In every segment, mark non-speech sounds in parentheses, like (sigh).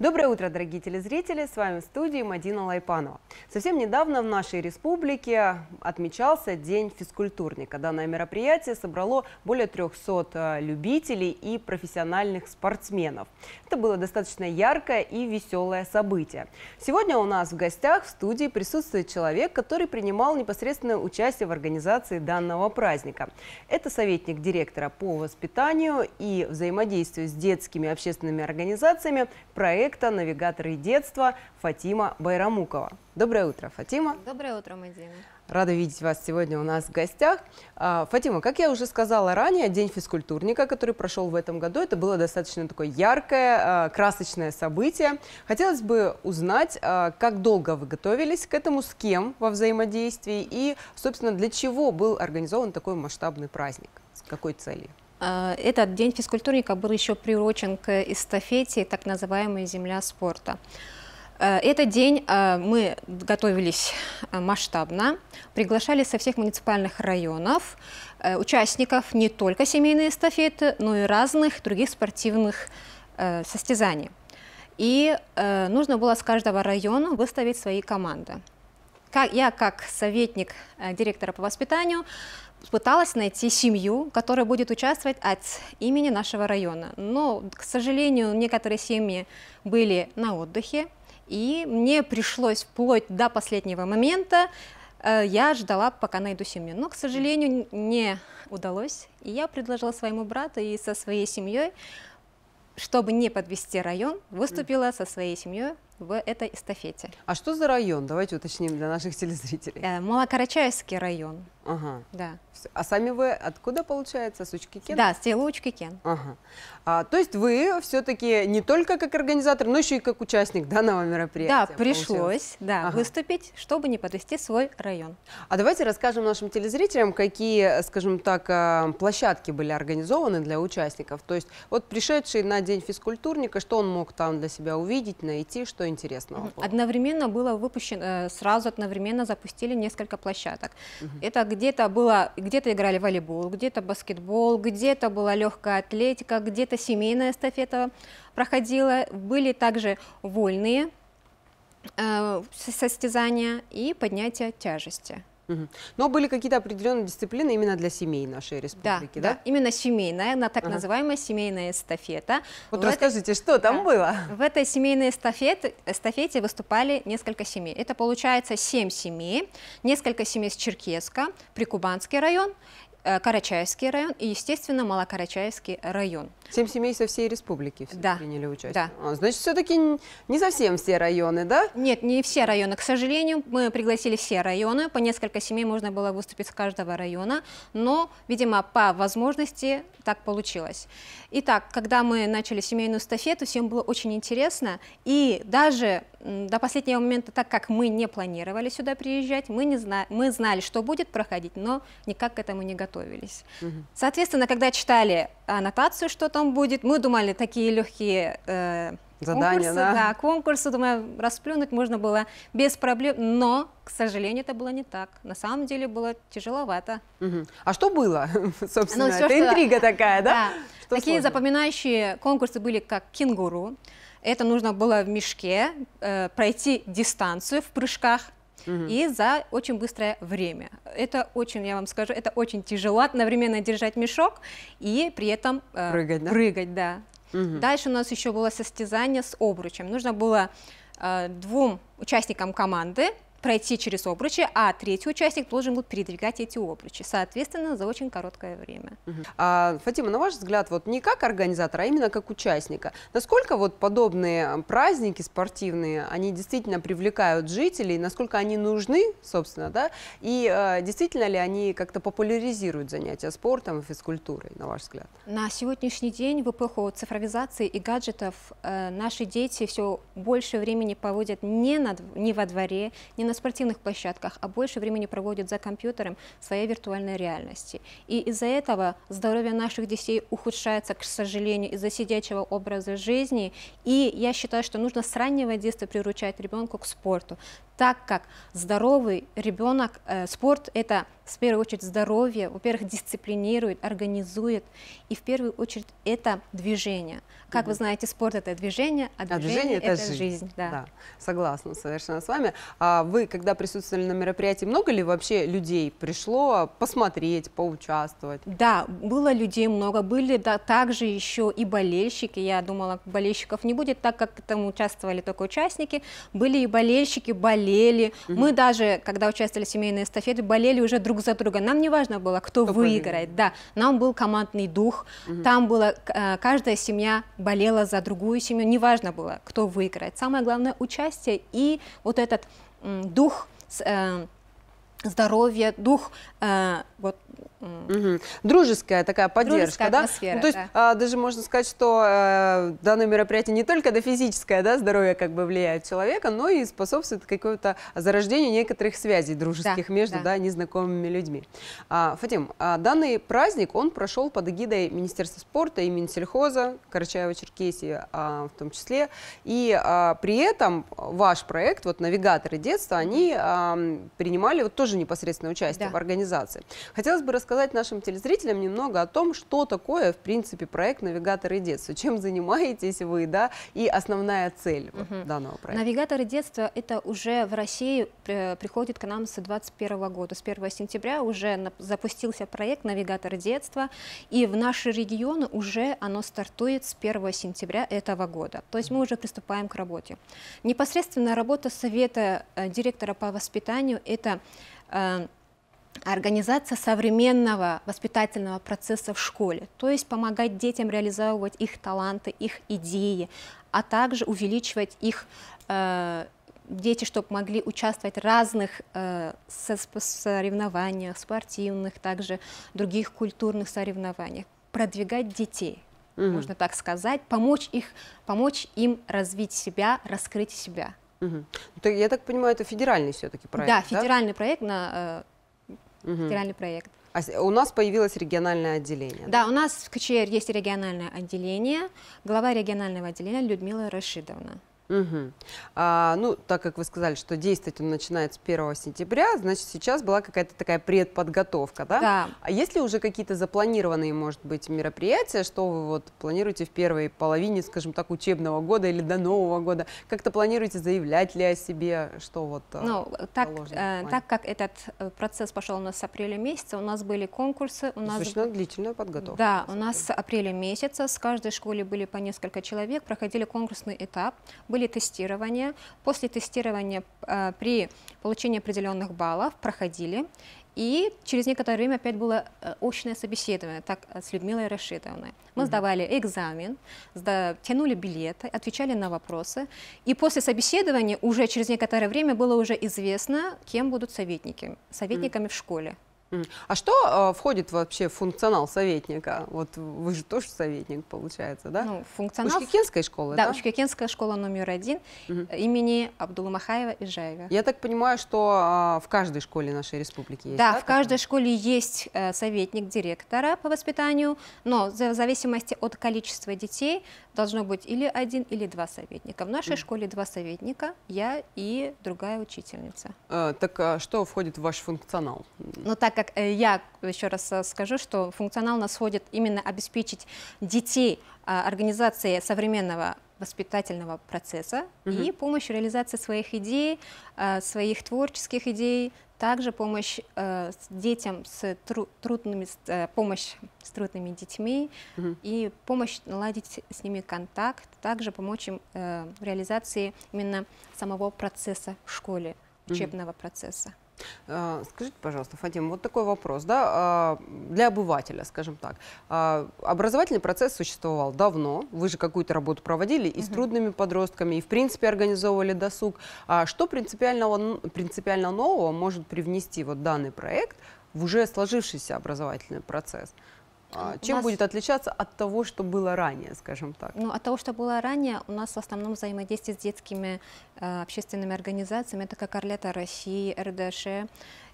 Доброе утро, дорогие телезрители! С вами в студии Мадина Лайпанова. Совсем недавно в нашей республике отмечался День физкультурника. Данное мероприятие собрало более 300 э, любителей и профессиональных спортсменов. Это было достаточно яркое и веселое событие. Сегодня у нас в гостях в студии присутствует человек, который принимал непосредственное участие в организации данного праздника. Это советник директора по воспитанию и взаимодействию с детскими общественными организациями проект проекта «Навигаторы детства» Фатима Байрамукова. Доброе утро, Фатима. Доброе утро, Мадина. Рада видеть вас сегодня у нас в гостях. А, Фатима, как я уже сказала ранее, День физкультурника, который прошел в этом году, это было достаточно такое яркое, а, красочное событие. Хотелось бы узнать, а, как долго вы готовились к этому, с кем во взаимодействии и, собственно, для чего был организован такой масштабный праздник, с какой целью? А, этот день физкультурника был еще приурочен к эстафете так называемой «Земля спорта». А, этот день а, мы готовились масштабно, приглашали со всех муниципальных районов участников не только семейной эстафеты, но и разных других спортивных состязаний. И нужно было с каждого района выставить свои команды. я как советник директора по воспитанию пыталась найти семью, которая будет участвовать от имени нашего района. Но, к сожалению, некоторые семьи были на отдыхе, и мне пришлось вплоть до последнего момента э, я ждала, пока найду семью. Но, к сожалению, не удалось. И я предложила своему брату и со своей семьей, чтобы не подвести район, выступила со своей семьей в этой эстафете. А что за район? Давайте уточним для наших телезрителей. Э, Малокарачаевский район. Ага. Да. А сами вы откуда, получается, сучки кен Да, с тела кен Ага. А, то есть вы все-таки не только как организатор, но еще и как участник данного мероприятия. Да, пришлось да, ага. выступить, чтобы не подвести свой район. А давайте расскажем нашим телезрителям, какие, скажем так, а, площадки были организованы для участников. То есть вот пришедший на День физкультурника, что он мог там для себя увидеть, найти, что интересного? Было? Одновременно было выпущено, э, сразу одновременно запустили несколько площадок. Угу. Это где-то было, где-то играли в волейбол, где-то баскетбол, где-то была легкая атлетика, где-то семейная эстафета проходила. Были также вольные э, состязания и поднятие тяжести. Но были какие-то определенные дисциплины именно для семей нашей республики, да? Да, да? именно семейная, она так ага. называемая семейная эстафета. Вот в расскажите, этой... что там да. было? В этой семейной эстафете, эстафете выступали несколько семей. Это получается семь семей, несколько семей с Черкеска, Прикубанский район Э, Карачаевский район и, естественно, Малокарачаевский район. Семь семей со всей республики все да. приняли участие. Да. А, значит, все-таки не совсем все районы, да? Нет, не все районы. К сожалению, мы пригласили все районы. По несколько семей можно было выступить с каждого района, но, видимо, по возможности так получилось. Итак, когда мы начали семейную стафету, всем было очень интересно. И даже до последнего момента, так как мы не планировали сюда приезжать, мы, не зна мы знали, что будет проходить, но никак к этому не готовились. Угу. Соответственно, когда читали аннотацию, что там будет, мы думали, такие легкие... Э, Задания, конкурсы, да? да, конкурсы, думаю, расплюнуть можно было без проблем, но, к сожалению, это было не так. На самом деле было тяжеловато. Угу. А что было, (laughs) собственно? Ну, все, это что... интрига такая, да? да. Такие сложно? запоминающие конкурсы были, как «Кенгуру», это нужно было в мешке э, пройти дистанцию в прыжках угу. и за очень быстрое время. Это очень, я вам скажу, это очень тяжело одновременно держать мешок и при этом э, прыгать, да? прыгать, да. Угу. Дальше у нас еще было состязание с обручем. Нужно было э, двум участникам команды пройти через обручи, а третий участник должен будет передвигать эти обручи, соответственно, за очень короткое время. Угу. А, Фатима, на ваш взгляд, вот не как организатора, а именно как участника, насколько вот подобные э, праздники спортивные, они действительно привлекают жителей, насколько они нужны, собственно, да, и а, действительно ли они как-то популяризируют занятия спортом и физкультурой, на ваш взгляд? На сегодняшний день в эпоху цифровизации и гаджетов э, наши дети все больше времени проводят не, на, не во дворе, не на спортивных площадках, а больше времени проводят за компьютером в своей виртуальной реальности. И из-за этого здоровье наших детей ухудшается, к сожалению, из-за сидячего образа жизни. И я считаю, что нужно с раннего детства приурочать ребенка к спорту так как здоровый ребенок, э, спорт это в первую очередь здоровье, во-первых, дисциплинирует, организует, и в первую очередь это движение. Как вы знаете, спорт это движение, а движение, а движение это, это жизнь. жизнь да. да, согласна совершенно с вами. А вы, когда присутствовали на мероприятии, много ли вообще людей пришло посмотреть, поучаствовать? Да, было людей много, были да, также еще и болельщики. Я думала, болельщиков не будет, так как там участвовали только участники. Были и болельщики, болельщики болели. Угу. Мы даже, когда участвовали в семейной эстафете, болели уже друг за друга. Нам не важно было, кто, кто выиграет. Победит. Да, нам был командный дух. Угу. Там было э, каждая семья болела за другую семью. Не важно было, кто выиграет. Самое главное участие и вот этот дух э, здоровья, дух э, вот Угу. Дружеская такая поддержка, Дружеская да? ну, то есть да. а, даже можно сказать, что э, данное мероприятие не только на физическое да, здоровье как бы влияет человека, но и способствует какому-то зарождению некоторых связей дружеских да, между да. Да, незнакомыми людьми. А, Фатим, а данный праздник, он прошел под эгидой Министерства спорта и Минсельхоза, Карачаева-Черкесии а, в том числе. И а, при этом ваш проект, вот «Навигаторы детства», они а, принимали вот тоже непосредственное участие да. в организации. Хотелось бы рассказать, рассказать нашим телезрителям немного о том, что такое, в принципе, проект «Навигаторы детства», чем занимаетесь вы, да, и основная цель вот, угу. данного проекта. «Навигаторы детства» — это уже в России э, приходит к нам с 2021 года, с 1 сентября уже запустился проект «Навигатор детства», и в наши регионы уже оно стартует с 1 сентября этого года. То есть мы уже приступаем к работе. Непосредственно работа совета э, директора по воспитанию – это э, организация современного воспитательного процесса в школе, то есть помогать детям реализовывать их таланты, их идеи, а также увеличивать их э, дети, чтобы могли участвовать в разных э, соревнованиях, спортивных, также других культурных соревнованиях, продвигать детей, угу. можно так сказать, помочь, их, помочь им развить себя, раскрыть себя. Угу. я так понимаю, это федеральный все-таки проект? Да, федеральный да? проект на э, угу. федеральный проект. А у нас появилось региональное отделение. Да, да, у нас в КЧР есть региональное отделение. Глава регионального отделения Людмила Рашидовна. Угу. А, ну, так как вы сказали, что действовать он начинает с 1 сентября, значит, сейчас была какая-то такая предподготовка, да? Да. А есть ли уже какие-то запланированные, может быть, мероприятия, что вы вот планируете в первой половине, скажем так, учебного года или до Нового года? Как-то планируете заявлять ли о себе, что вот э, Ну, так, э, так как этот э, процесс пошел у нас с апреля месяца, у нас были конкурсы. У нас... Достаточно длительная подготовка. Да, у нас с апреля месяца с каждой школы были по несколько человек, проходили конкурсный этап, были были тестирования. После тестирования э, при получении определенных баллов проходили. И через некоторое время опять было э, очное собеседование так, э, с Людмилой Рашидовной. Мы сдавали экзамен, сда тянули билеты, отвечали на вопросы. И после собеседования уже через некоторое время было уже известно, кем будут советники, советниками в школе. А что э, входит вообще в функционал советника? Вот вы же тоже советник, получается, да? Ну, функционал... Учкикенская школа, да? Да, Учкикенская школа номер один угу. имени Абдулла Махаева и Жаева. Я так понимаю, что э, в каждой школе нашей республики есть, да? да в каждой такая? школе есть э, советник директора по воспитанию, но в зависимости от количества детей должно быть или один, или два советника. В нашей mm. школе два советника, я и другая учительница. А, так а что входит в ваш функционал? Ну, так как э, я еще раз э, скажу, что функционал у нас входит именно обеспечить детей а, организации современного воспитательного процесса угу. и помощь в реализации своих идей, э, своих творческих идей, также помощь э, детям с тру трудными, э, помощь с трудными детьми угу. и помощь наладить с ними контакт, также помочь им в реализации именно самого процесса в школе, учебного угу. процесса. Э, скажите, пожалуйста, Фатима, вот такой вопрос, да, а, для обывателя, скажем так. А, образовательный процесс существовал давно, вы же какую-то работу проводили и с трудными подростками, и в принципе организовывали досуг. А что принципиального, принципиально нового может привнести вот данный проект в уже сложившийся образовательный процесс? А, чем нас... будет отличаться от того, что было ранее, скажем так? Ну, от того, что было ранее, у нас в основном взаимодействие с детскими э, общественными организациями, это как Орлета России, РДШ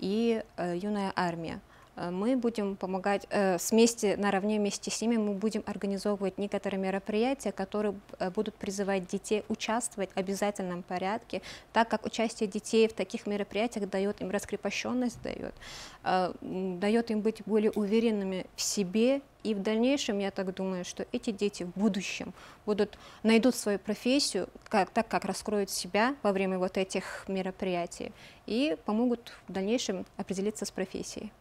и э, Юная армия. Э, мы будем помогать, э, вместе, наравне вместе с ними мы будем организовывать некоторые мероприятия, которые э, будут призывать детей участвовать в обязательном порядке, так как участие детей в таких мероприятиях дает им раскрепощенность, дает, э, дает им быть более уверенными в себе и в дальнейшем, я так думаю, что эти дети в будущем будут, найдут свою профессию, как, так как раскроют себя во время вот этих мероприятий, и помогут в дальнейшем определиться с профессией.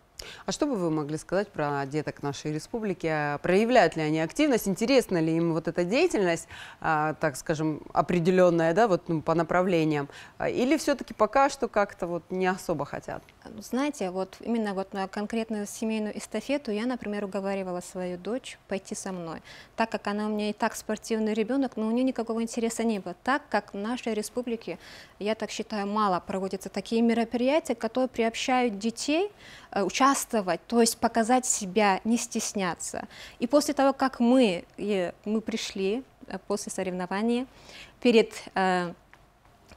А что бы вы могли сказать про деток нашей республики? Проявляют ли они активность? Интересна ли им вот эта деятельность, а, так скажем, определенная, да, вот ну, по направлениям? Или все-таки пока что как-то вот не особо хотят? Ну, знаете, вот именно вот на конкретную семейную эстафету я, например, уговаривала свою дочь пойти со мной, так как она у меня и так спортивный ребенок, но у нее никакого интереса не было, так как в нашей республике, я так считаю, мало проводятся такие мероприятия, которые приобщают детей, э, участвуют участвовать, то есть показать себя, не стесняться. И после того, как мы, мы пришли э, после соревнований, перед э,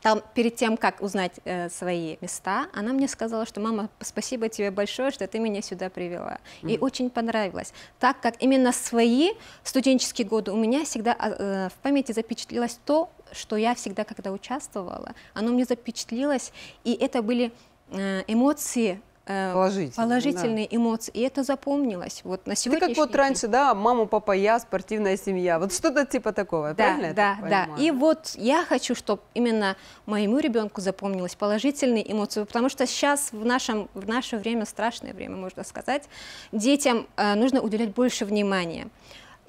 там, перед тем, как узнать э, свои места, она мне сказала, что мама, спасибо тебе большое, что ты меня сюда привела. Mm-hmm. И очень понравилось. Так как именно свои студенческие годы у меня всегда а, э, в памяти запечатлилось то, что я всегда, когда участвовала, оно мне запечатлилось, и это были э, эмоции Положительные, э, положительные да. эмоции. И это запомнилось. Вот на сегодняшний Ты как вот день... раньше, да, мама, папа, я, спортивная семья. Вот что-то типа такого, да, правильно? Да, да. Понимаю? И вот я хочу, чтобы именно моему ребенку запомнилось положительные эмоции, потому что сейчас в, нашем, в наше время, страшное время, можно сказать, детям э, нужно уделять больше внимания.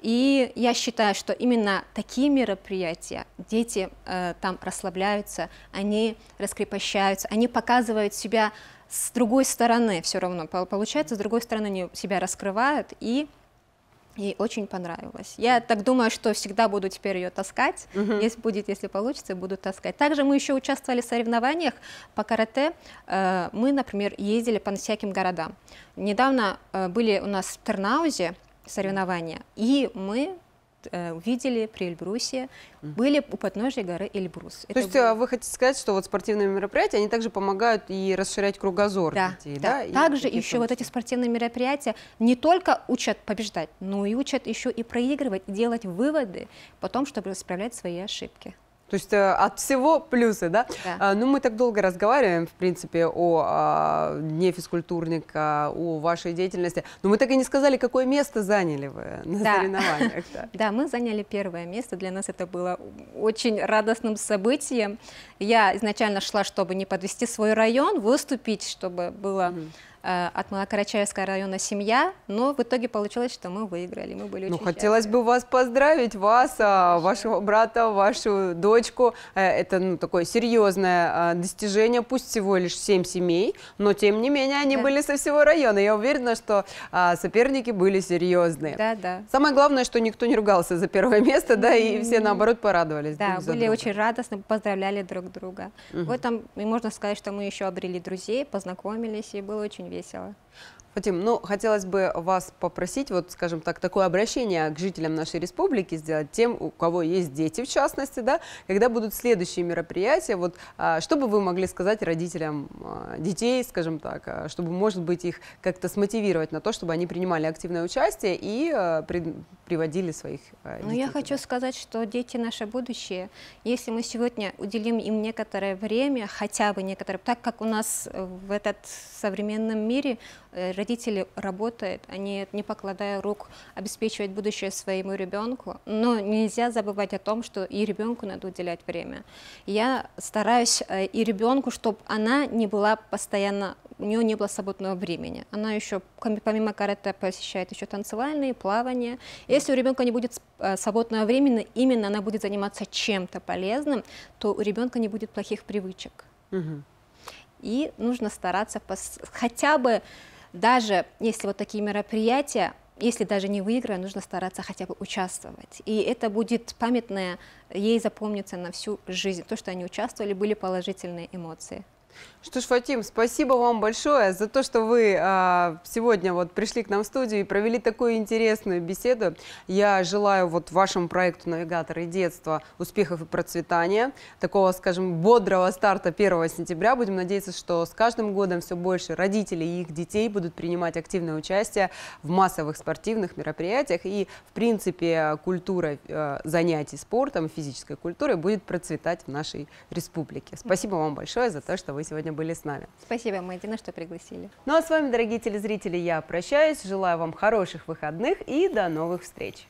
И я считаю, что именно такие мероприятия, дети э, там расслабляются, они раскрепощаются, они показывают себя с другой стороны все равно получается, с другой стороны они себя раскрывают и ей очень понравилось. Я так думаю, что всегда буду теперь ее таскать. Угу. Если будет, если получится, буду таскать. Также мы еще участвовали в соревнованиях по карате. Э, мы, например, ездили по всяким городам. Недавно э, были у нас в Тернаузе соревнования, и мы Э, увидели при Эльбрусе, были у подножия горы Эльбрус. То Это есть было... А, вы хотите сказать, что вот спортивные мероприятия, они также помогают и расширять кругозор да, людей, да? да? также и еще вот эти спортивные мероприятия не только учат побеждать, но и учат еще и проигрывать, делать выводы потом, чтобы исправлять свои ошибки. То есть э, от всего плюсы, да? да. А, ну, мы так долго разговариваем, в принципе, о, о а, дне физкультурника, о вашей деятельности. Но мы так и не сказали, какое место заняли вы на да. соревнованиях. Да. (laughs) да, мы заняли первое место. Для нас это было очень радостным событием. Я изначально шла, чтобы не подвести свой район, выступить, чтобы было... Угу Э, от Малокарачаевского района «Семья», но в итоге получилось, что мы выиграли, мы были ну, очень Ну, хотелось бы вас поздравить, вас, а, Конечно. вашего брата, вашу дочку. Э, это ну, такое серьезное а, достижение, пусть всего лишь семь семей, но тем не менее они да. были со всего района. Я уверена, что а, соперники были серьезные. Да, да. Самое главное, что никто не ругался за первое (laughs) место, да, и все наоборот порадовались. Да, друг были очень радостны, поздравляли друг друга. Угу. В этом, и можно сказать, что мы еще обрели друзей, познакомились, и было очень весело. Фатим, ну, хотелось бы вас попросить, вот, скажем так, такое обращение к жителям нашей республики сделать, тем, у кого есть дети, в частности, да, когда будут следующие мероприятия, вот, а, что бы вы могли сказать родителям а, детей, скажем так, а, чтобы, может быть, их как-то смотивировать на то, чтобы они принимали активное участие и при, приводили своих ну, детей? Ну, я туда. хочу сказать, что дети наше будущее. Если мы сегодня уделим им некоторое время, хотя бы некоторое, так как у нас э, в этот современном мире э, родители работают, они, не покладая рук, обеспечивают будущее своему ребенку, но нельзя забывать о том, что и ребенку надо уделять время. Я стараюсь э, и ребенку, чтобы она не была постоянно, у нее не было свободного времени. Она еще, помимо карате, посещает еще танцевальные, плавание. Если у ребенка не будет э, свободного времени, именно она будет заниматься чем-то полезным, то у ребенка не будет плохих привычек. И нужно стараться хотя бы даже если вот такие мероприятия, если даже не выиграя, нужно стараться хотя бы участвовать. И это будет памятное, ей запомнится на всю жизнь. То, что они участвовали, были положительные эмоции. Что ж, Фатим, спасибо вам большое за то, что вы а, сегодня вот пришли к нам в студию и провели такую интересную беседу. Я желаю вот вашему проекту "Навигаторы детства" успехов и процветания, такого, скажем, бодрого старта 1 сентября. Будем надеяться, что с каждым годом все больше родителей и их детей будут принимать активное участие в массовых спортивных мероприятиях. И, в принципе, культура э, занятий спортом, физической культурой будет процветать в нашей республике. Спасибо вам большое за то, что вы вы сегодня были с нами. Спасибо, Мадина, что пригласили. Ну а с вами, дорогие телезрители, я прощаюсь. Желаю вам хороших выходных и до новых встреч.